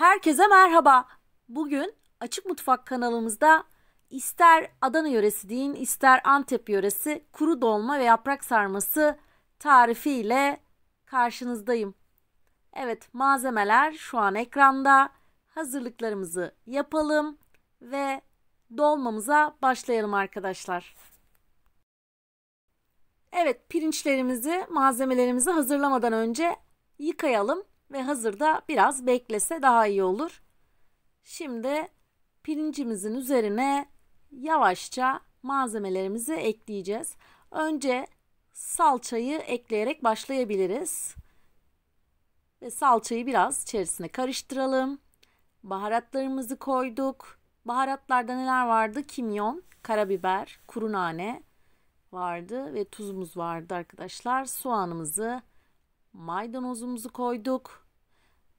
Herkese merhaba. Bugün Açık Mutfak kanalımızda ister Adana yöresi deyin, ister Antep yöresi kuru dolma ve yaprak sarması tarifiyle karşınızdayım. Evet, malzemeler şu an ekranda. Hazırlıklarımızı yapalım ve dolmamıza başlayalım arkadaşlar. Evet, pirinçlerimizi, malzemelerimizi hazırlamadan önce yıkayalım ve hazır da biraz beklese daha iyi olur. Şimdi pirincimizin üzerine yavaşça malzemelerimizi ekleyeceğiz. Önce salçayı ekleyerek başlayabiliriz. Ve salçayı biraz içerisine karıştıralım. Baharatlarımızı koyduk. Baharatlarda neler vardı? Kimyon, karabiber, kuru nane vardı ve tuzumuz vardı arkadaşlar. Soğanımızı, maydanozumuzu koyduk.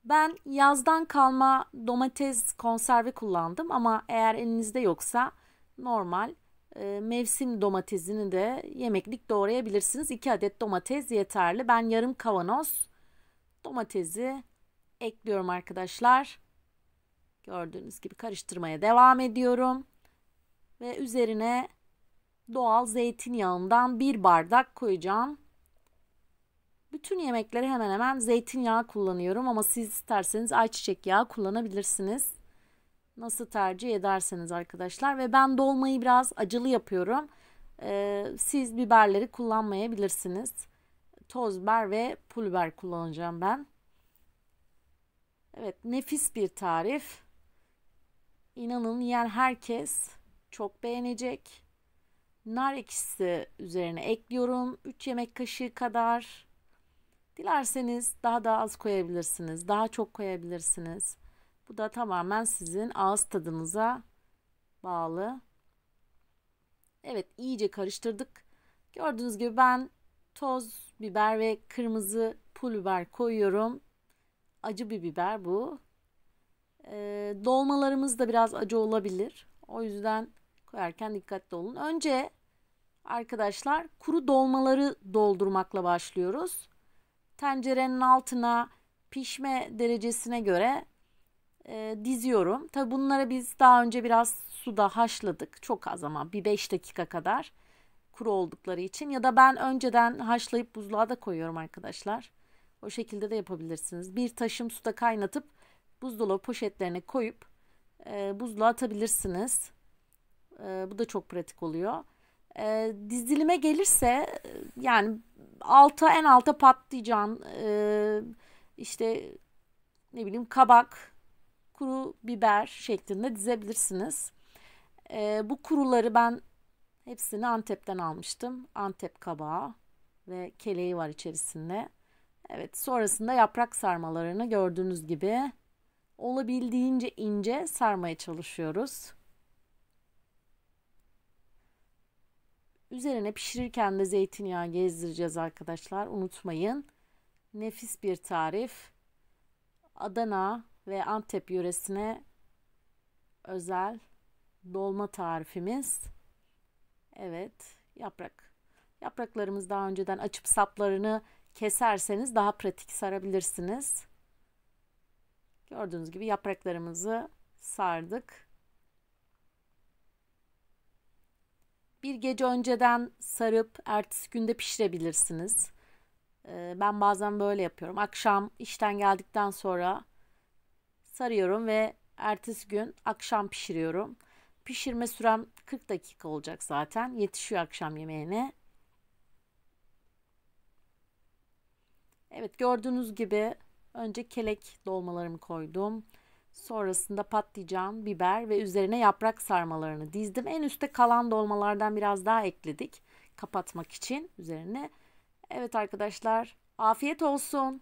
Ben yazdan kalma domates konserve kullandım ama eğer elinizde yoksa normal e, mevsim domatesini de yemeklik doğrayabilirsiniz. 2 adet domates yeterli. Ben yarım kavanoz domatesi ekliyorum arkadaşlar. Gördüğünüz gibi karıştırmaya devam ediyorum. Ve üzerine doğal zeytinyağından bir bardak koyacağım. Bütün yemeklere hemen hemen zeytinyağı kullanıyorum ama siz isterseniz ayçiçek yağı kullanabilirsiniz. Nasıl tercih ederseniz arkadaşlar ve ben dolmayı biraz acılı yapıyorum. Ee, siz biberleri kullanmayabilirsiniz. Toz biber ve pul biber kullanacağım ben. Evet nefis bir tarif. İnanın yer herkes çok beğenecek. Nar ekşisi üzerine ekliyorum. 3 yemek kaşığı kadar. Dilerseniz daha da az koyabilirsiniz, daha çok koyabilirsiniz. Bu da tamamen sizin ağız tadınıza bağlı. Evet, iyice karıştırdık. Gördüğünüz gibi ben toz biber ve kırmızı pul biber koyuyorum. Acı bir biber bu. Ee, dolmalarımız da biraz acı olabilir. O yüzden koyarken dikkatli olun. Önce arkadaşlar kuru dolmaları doldurmakla başlıyoruz tencerenin altına pişme derecesine göre e, diziyorum. Tabi bunları biz daha önce biraz suda haşladık. Çok az ama bir 5 dakika kadar kuru oldukları için. Ya da ben önceden haşlayıp buzluğa da koyuyorum arkadaşlar. O şekilde de yapabilirsiniz. Bir taşım suda kaynatıp buzdolabı poşetlerine koyup e, buzluğa atabilirsiniz. E, bu da çok pratik oluyor e, dizilime gelirse e, yani alta en alta patlıcan e, işte ne bileyim kabak kuru biber şeklinde dizebilirsiniz. E, bu kuruları ben hepsini Antep'ten almıştım. Antep kabağı ve keleği var içerisinde. Evet sonrasında yaprak sarmalarını gördüğünüz gibi olabildiğince ince sarmaya çalışıyoruz. Üzerine pişirirken de zeytinyağı gezdireceğiz arkadaşlar. Unutmayın. Nefis bir tarif. Adana ve Antep yöresine özel dolma tarifimiz. Evet, yaprak. Yapraklarımız daha önceden açıp saplarını keserseniz daha pratik sarabilirsiniz. Gördüğünüz gibi yapraklarımızı sardık. bir gece önceden sarıp ertesi günde pişirebilirsiniz. Ee, ben bazen böyle yapıyorum. Akşam işten geldikten sonra sarıyorum ve ertesi gün akşam pişiriyorum. Pişirme sürem 40 dakika olacak zaten. Yetişiyor akşam yemeğine. Evet gördüğünüz gibi önce kelek dolmalarımı koydum. Sonrasında patlıcan, biber ve üzerine yaprak sarmalarını dizdim. En üstte kalan dolmalardan biraz daha ekledik kapatmak için üzerine. Evet arkadaşlar afiyet olsun.